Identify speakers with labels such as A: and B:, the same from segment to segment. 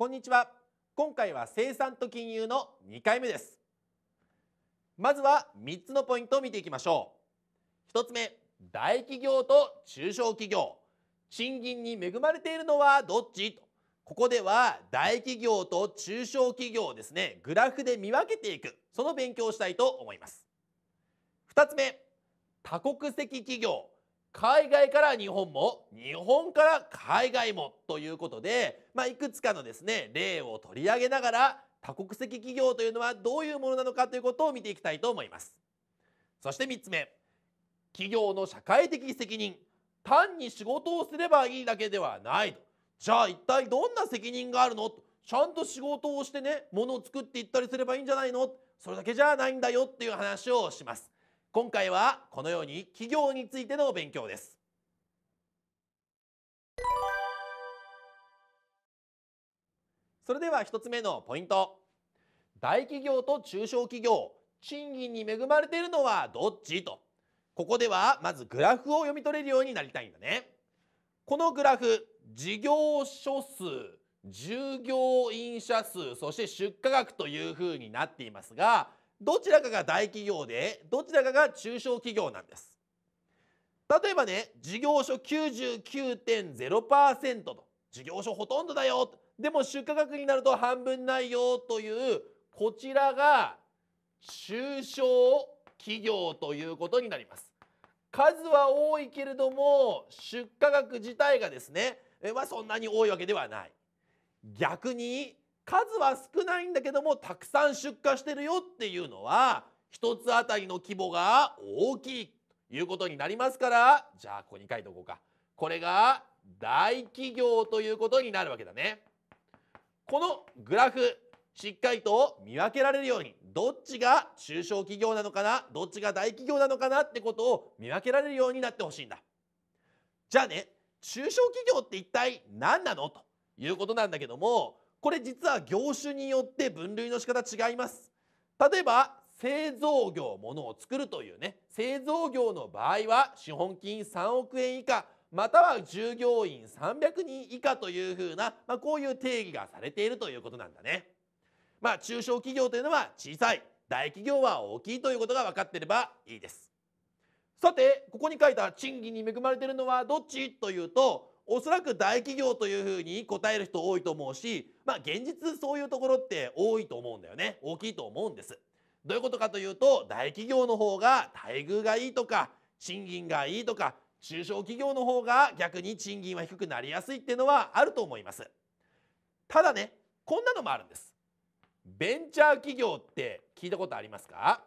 A: こんにちは今回は生産と金融の2回目ですまずは3つのポイントを見ていきましょう1つ目大企業と中小企業賃金に恵まれているのはどっちとここでは大企業と中小企業ですねグラフで見分けていくその勉強をしたいと思います2つ目多国籍企業海外から日本も日本から海外もということで、まあ、いくつかのですね例を取り上げながら多国籍企業というのはどういうものなのかということを見ていきたいと思いますそして3つ目企業の社会的責任単に仕事をすればいいだけではないとじゃあ一体どんな責任があるのちゃんと仕事をしてねものを作っていったりすればいいんじゃないのそれだけじゃないんだよっていう話をします今回はこのように企業についての勉強ですそれでは一つ目のポイント大企業と中小企業賃金に恵まれているのはどっちとここではまずグラフを読み取れるようになりたいんだねこのグラフ事業所数従業員者数そして出荷額というふうになっていますがどちらかが大企業でどちらかが中小企業なんです例えばね事業所99.0%と事業所ほとんどだよでも出荷額になると半分ないよというこちらが中小企業ということになります数は多いけれども出荷額自体がですね、まあ、そんなに多いわけではない逆に数は少ないんだけどもたくさん出荷してるよっていうのは1つあたりの規模が大きいということになりますからじゃあここに書いておこうかこれが大企業ということになるわけだねこのグラフしっかりと見分けられるようにどっちが中小企業なのかなどっちが大企業なのかなってことを見分けられるようになってほしいんだじゃあね中小企業って一体何なのということなんだけどもこれ実は業種によって分類の仕方違います例えば製造業ものを作るというね製造業の場合は資本金3億円以下または従業員300人以下というふうな、まあ、こういう定義がされているということなんだね。まあ、中小企業というのは小さい大企業は大きいということが分かってればいいです。さてここに書いた賃金に恵まれているのはどっちというとおそらく大企業というふうに答える人多いと思うし、まあ現実そういうところって多いと思うんだよね。大きいと思うんです。どういうことかというと、大企業の方が待遇がいいとか、賃金がいいとか、中小企業の方が逆に賃金は低くなりやすいっていうのはあると思います。ただね、こんなのもあるんです。ベンチャー企業って聞いたことありますか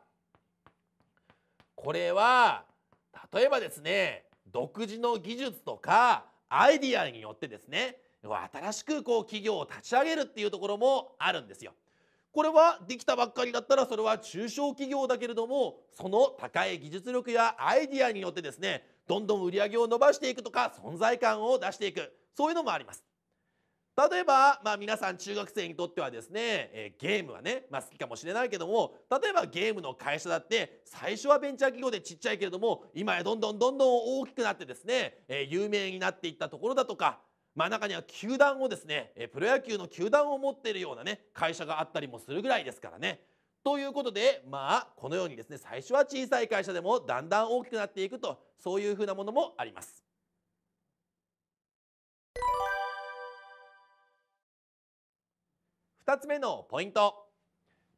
A: これは例えばですね独自の技術とかアイディアによってですね新しくこう企業を立ち上げるっていうところもあるんですよ。これはできたばっかりだったらそれは中小企業だけれどもその高い技術力やアイディアによってですねどんどん売り上げを伸ばしていくとか存在感を出していくそういうのもあります。例えば、まあ、皆さん中学生にとってはですね、えー、ゲームはね、まあ、好きかもしれないけども例えばゲームの会社だって最初はベンチャー企業でちっちゃいけれども今やどんどんどんどん大きくなってですね、えー、有名になっていったところだとか、まあ、中には球団をですね、えー、プロ野球の球団を持っているようなね会社があったりもするぐらいですからね。ということでまあこのようにですね最初は小さい会社でもだんだん大きくなっていくとそういうふうなものもあります。2つ目のポイント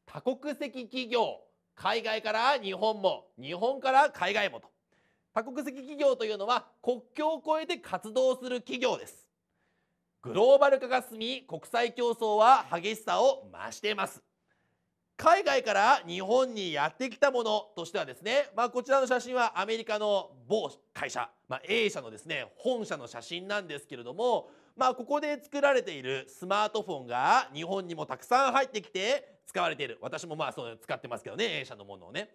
A: 多国籍企業海外から日本も日本から海外もと多国籍企業というのは国境を越えて活動する企業ですグローバル化が進み国際競争は激しさを増しています海外から日本にやってきたものとしてはですね、まあ、こちらの写真はアメリカの某会社、まあ、A 社のですね本社の写真なんですけれどもまあここで作られているスマートフォンが日本にもたくさん入ってきて使われている私もまあそう使ってますけどね A 社のものをね。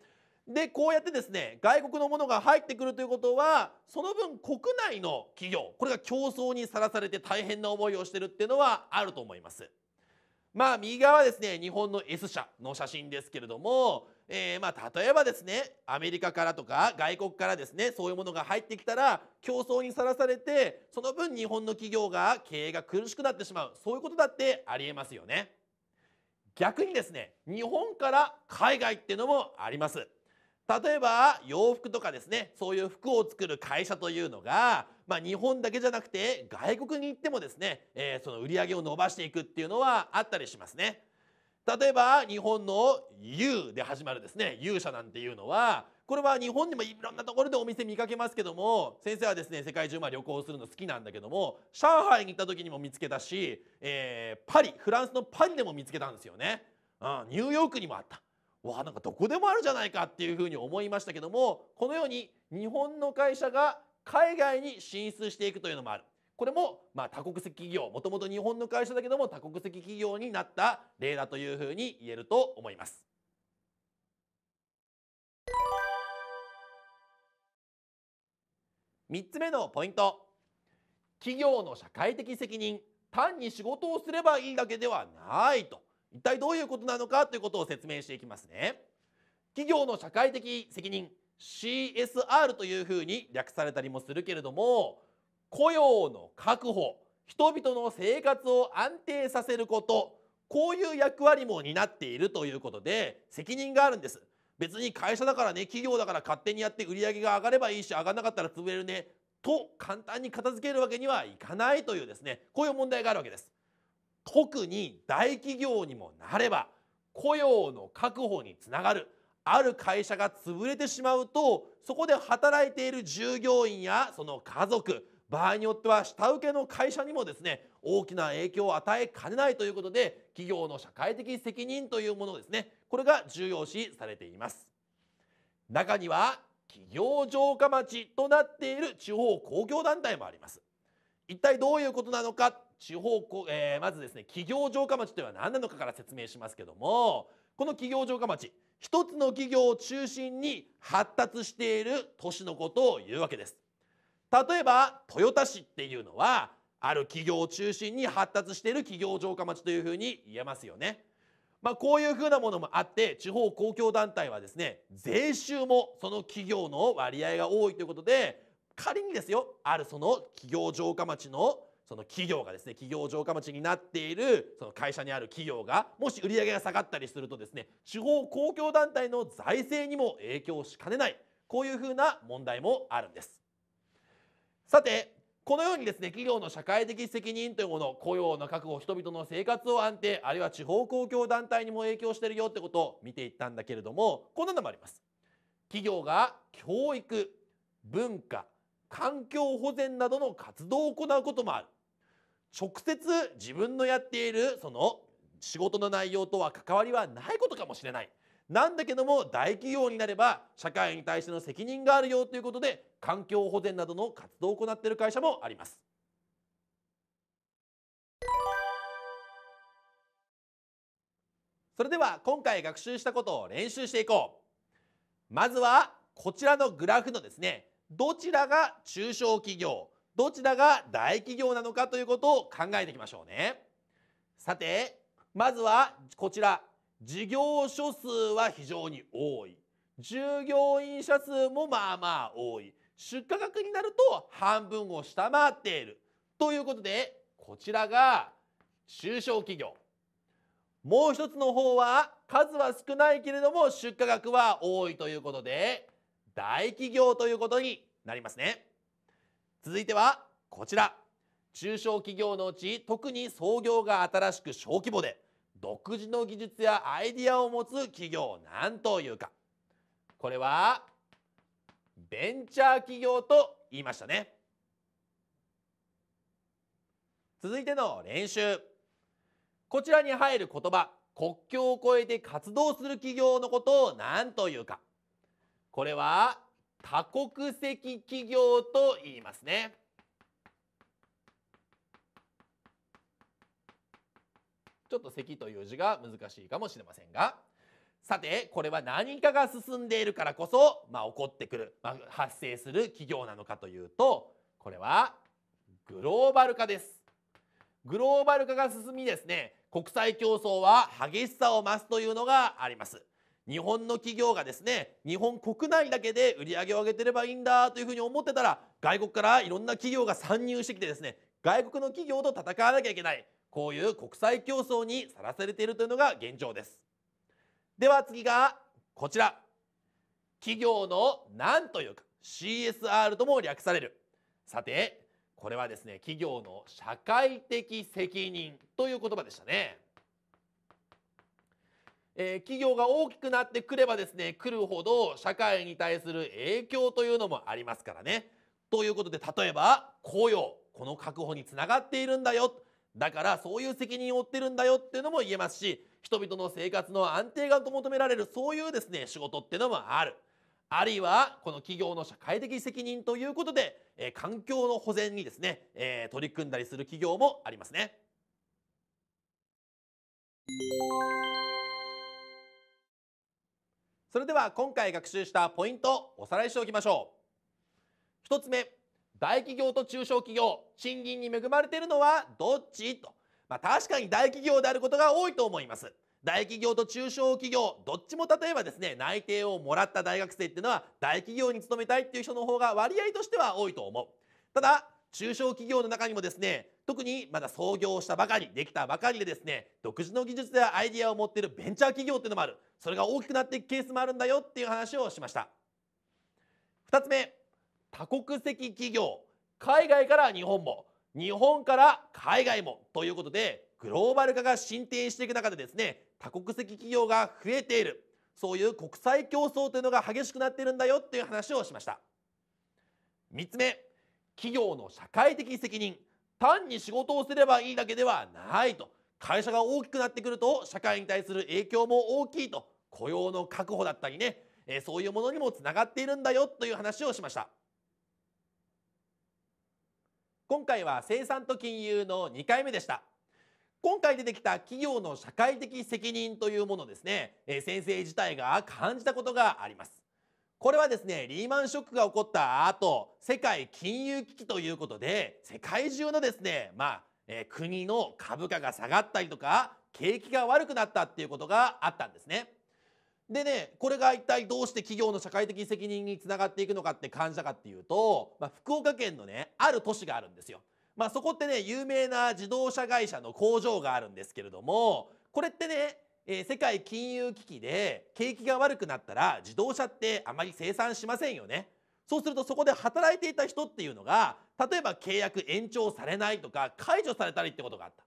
A: でこうやってですね外国のものが入ってくるということはその分国内の企業これが競争にさらされて大変な思いをしてるっていうのはあると思います。まあ右側はですね日本の S 社の写真ですけれども、えー、まあ例えばですねアメリカからとか外国からですねそういうものが入ってきたら競争にさらされてその分日本の企業が経営が苦しくなってしまうそういうことだってありえますよね。逆にですね日本から海外ってのもあります。例えば洋服とかですねそういう服を作る会社というのが、まあ、日本だけじゃなくて外国に行ってもですね、えー、その売り上げを伸ばしていくっていうのはあったりしますね。例えば日本の U で始まるですね勇者なんていうのはこれは日本にもいろんなところでお店見かけますけども先生はですね世界中まあ旅行するの好きなんだけども上海に行った時にも見つけたし、えー、パリフランスのパリでも見つけたんですよね、うん、ニューヨークにもあったわあなんかどこでもあるじゃないかっていうふうに思いましたけどもこのように日本の会社が海外に進出していくというのもあるこれもまあ多国籍企業もともと日本の会社だけども多国籍企業になった例だというふうに言えると思います。3つ目のポイント企業の社会的責任単に仕事をすればいいだけではないと一体どういうことなのかということを説明していきますね企業の社会的責任 CSR というふうに略されたりもするけれども雇用の確保人々の生活を安定させることこういう役割も担っているということで責任があるんです別に会社だからね企業だから勝手にやって売り上げが上がればいいし上がらなかったら潰れるねと簡単に片付けるわけにはいかないというですねこういう問題があるわけです特に大企業にもなれば雇用の確保につながるある会社が潰れてしまうとそこで働いている従業員やその家族場合によっては下請けの会社にもですね大きな影響を与えかねないということで企業の社会的責任というものですねこれが重要視されています中には企業城下町となっている地方公共団体もあります一体どういうことなのか地方こ、えー、まずですね企業城下町というのは何なのかから説明しますけどもこの企業城下町一つの企業を中心に発達している都市のことを言うわけです。例えば豊田市っていうのはある企業を中心に発達している企業城下町というふうに言えますよね。まあ、こういうふうなものもあって地方公共団体はですね税収もその企業の割合が多いということで仮にですよあるその企業城下町のその企業がですね企業城下町になっているその会社にある企業がもし売上が下がったりするとですね地方公共団体の財政にも影響しかねないこういうふうな問題もあるんです。さてこのようにですね企業の社会的責任というもの雇用の確保人々の生活を安定あるいは地方公共団体にも影響してるよってことを見ていったんだけれどもこんなのもあります。企業が教育文化環境保全などの活動を行うこともある直接自分のやっているその仕事の内容とは関わりはないことかもしれない。なんだけども大企業になれば社会に対しての責任があるよということで環境保全などの活動を行っている会社もあります。それでは今回学習したことを練習していこう。まずはこちらのグラフのですねどちらが中小企業どちらが大企業なのかということを考えていきましょうね。さて、まずはこちら。事業所数は非常に多い。従業員者数もまあまあ多い。出荷額になると半分を下回っている。ということで、こちらが中小企業。もう一つの方は数は少ないけれども出荷額は多いということで、大企業ということになりますね。続いてはこちら中小企業のうち特に創業が新しく小規模で独自の技術やアイディアを持つ企業なんというかこれはベンチャー企業と言いましたね続いての練習こちらに入る言葉国境を越えて活動する企業のことを何というかこれは多国籍企業と言いますね。ちょっときという字が難しいかもしれませんがさてこれは何かが進んでいるからこそ、まあ、起こってくる、まあ、発生する企業なのかというとこれはグローバル化ですグローバル化が進みですね国際競争は激しさを増すというのがあります日本の企業がですね日本国内だけで売り上げを上げてればいいんだというふうに思ってたら外国からいろんな企業が参入してきてですね外国の企業と戦わなきゃいけないこういう国際競争にさらされているというのが現状ですでは次がこちら企業の何というか CSR とも略されるさてこれはですね企業の社会的責任という言葉でしたねえー、企業が大きくなってくればですね、来るほど社会に対する影響というのもありますからね。ということで、例えば、雇用、この確保につながっているんだよ。だから、そういう責任を負ってるんだよっていうのも言えますし、人々の生活の安定が求められる、そういうですね、仕事っていうのもある。あるいは、この企業の社会的責任ということで、えー、環境の保全にですね、えー、取り組んだりする企業もありますね。それでは今回学習したポイントをおさらいしておきましょう。1つ目、大企業と中小企業、賃金に恵まれているのはどっちと。まあ、確かに大企業であることが多いと思います。大企業と中小企業どっちも例えばですね内定をもらった大学生っていうのは大企業に勤めたいっていう人の方が割合としては多いと思うただ中小企業の中にもですね特にまだ創業したばかりできたばかりでですね独自の技術やアイデアを持っているベンチャー企業っていうのもあるそれが大きくなっていくケースもあるんだよっていう話をしました2つ目多国籍企業海外から日本も日本から海外もということでグローバル化が進展していく中でですね多国籍企業が増えているそういう国際競争というのが激しくなっているんだよっていう話をしました3つ目企業の社会的責任単に仕事をすればいいだけではないと会社が大きくなってくると社会に対する影響も大きいと雇用の確保だったりね、えそういうものにもつながっているんだよという話をしました今回は生産と金融の2回目でした今回出てきた企業の社会的責任というものですね、え先生自体が感じたことがありますこれはですね、リーマンショックが起こった後、世界金融危機ということで、世界中のですね、まあ、えー、国の株価が下がったりとか、景気が悪くなったっていうことがあったんですね。でね、これが一体どうして企業の社会的責任につながっていくのかって感じたかっていうと、まあ、福岡県のね、ある都市があるんですよ。まあ、そこってね、有名な自動車会社の工場があるんですけれども、これってね、えー、世界金融危機で景気が悪くなったら自動車ってあまり生産しませんよね。そうするとそこで働いていた人っていうのが例えば契約延長されないとか解除されたりってことがあった。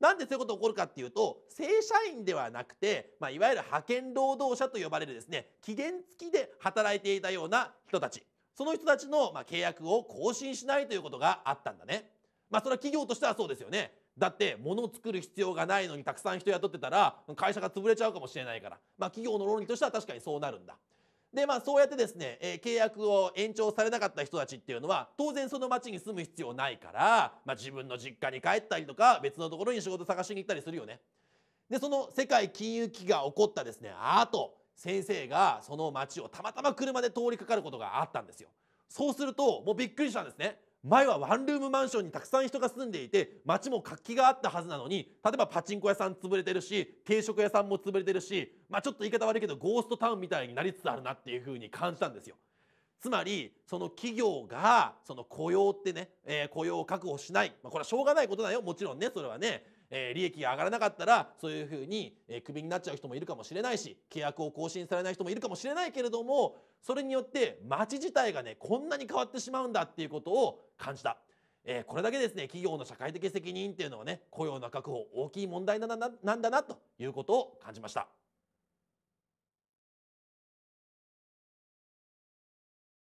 A: なんでそういうことが起こるかっていうと正社員ではなくて、まあ、いわゆる派遣労働者と呼ばれるですね期限付きで働いていたような人たちその人たちの、まあ、契約を更新しないということがあったんだね。まあそれは企業としてはそうですよね。だって物を作る必要がないのにたくさん人雇ってたら会社が潰れちゃうかもしれないから、まあ、企業の論理としては確かにそうなるんだ。でまあそうやってですね、えー、契約を延長されなかった人たちっていうのは当然その町に住む必要ないから、まあ、自分の実家に帰ったりとか別のところに仕事探しに行ったりするよね。でその世界金融危機が起こったですねあと先生がその町をたまたま車で通りかかることがあったんですよ。そうするともうびっくりしたんですね。前はワンルームマンションにたくさん人が住んでいて街も活気があったはずなのに例えばパチンコ屋さん潰れてるし定食屋さんも潰れてるし、まあ、ちょっと言い方悪いけどゴーストタウンみたいになりつつあるなっていうふうに感じたんですよ。つまりその企業がその雇用ってね、えー、雇用を確保しない、まあ、これはしょうがないことだよもちろんねそれはねえー、利益が上がらなかったらそういうふうに、えー、クビになっちゃう人もいるかもしれないし契約を更新されない人もいるかもしれないけれどもそれによって町自体がねこんなに変わってしまうんだっていうことを感じた。えー、これだけですね企業の社会的責任っていうのはね雇用の確保大きい問題なんだなということを感じました。